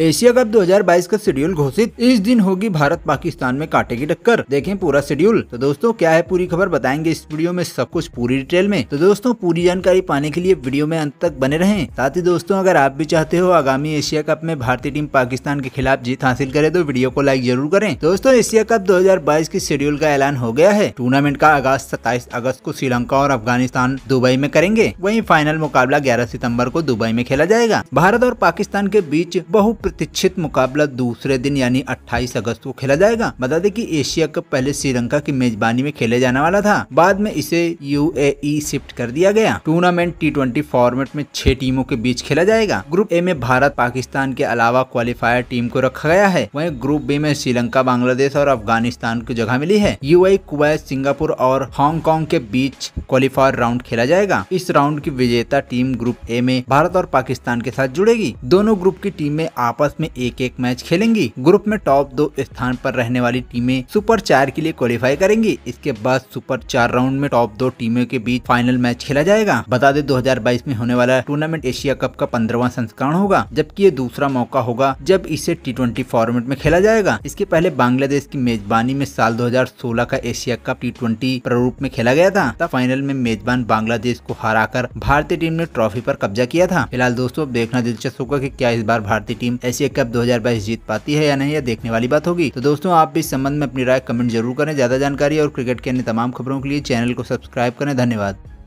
Asia cup 2022 का schedule घोषित इस दिन होगी भारत पाकिस्तान में कांटे की टक्कर देखें पूरा शेड्यूल तो दोस्तों क्या है पूरी खबर बताएंगे इस वीडियो में सब कुछ पूरी डिटेल में तो दोस्तों पूरी जानकारी पाने के लिए वीडियो में अंत तक बने रहें साथ ही दोस्तों अगर आप भी चाहते हो आगामी एशिया कप में भारतीय टीम पाकिस्तान के खिलाफ जीत हासिल करे तो वीडियो को लाइक जरूर करें दोस्तों एशिया कप 2022 के शेड्यूल का ऐलान हो गया है टूर्नामेंट का आगाज सत्ताईस अगस्त को श्रीलंका और अफगानिस्तान दुबई में करेंगे वही फाइनल मुकाबला ग्यारह सितम्बर को दुबई में खेला जाएगा भारत और पाकिस्तान के बीच बहुत प्रतीक्षित मुकाबला दूसरे दिन यानी 28 अगस्त को खेला जाएगा बता दें कि एशिया कप पहले श्रीलंका की मेजबानी में खेले जाने वाला था बाद में इसे यूएई शिफ्ट कर दिया गया टूर्नामेंट टी फॉर्मेट में छह टीमों के बीच खेला जाएगा ग्रुप ए में भारत पाकिस्तान के अलावा क्वालिफायर टीम को रखा गया है वही ग्रुप बी में श्रीलंका बांग्लादेश और अफगानिस्तान को जगह मिली है यू कुवैत सिंगापुर और हांगकॉन्ग के बीच क्वालिफायर राउंड खेला जाएगा इस राउंड की विजेता टीम ग्रुप ए में भारत और पाकिस्तान के साथ जुड़ेगी दोनों ग्रुप की टीमें आपस में एक एक मैच खेलेंगी ग्रुप में टॉप दो स्थान पर रहने वाली टीमें सुपर चार के लिए क्वालिफाई करेंगी इसके बाद सुपर चार राउंड में टॉप दो टीमों के बीच फाइनल मैच खेला जाएगा बता दे 2022 में होने वाला टूर्नामेंट एशिया कप का पंद्रहवा संस्करण होगा जबकि ये दूसरा मौका होगा जब इसे टी फॉर्मेट में खेला जाएगा इसके पहले बांग्लादेश की मेजबानी में साल दो का एशिया कप टी प्रारूप में खेला गया था फाइनल फाइनल में मेजबान बांग्लादेश को हराकर भारतीय टीम ने ट्रॉफी पर कब्जा किया था फिलहाल दोस्तों देखना दिलचस्प होगा की क्या इस बार भारतीय टीम एशिया कप 2022 जीत पाती है या नहीं यह देखने वाली बात होगी तो दोस्तों आप भी इस संबंध में अपनी राय कमेंट जरूर करें ज्यादा जानकारी और क्रिकेट के अन्य तमाम खबरों के लिए चैनल को सब्सक्राइब करें धन्यवाद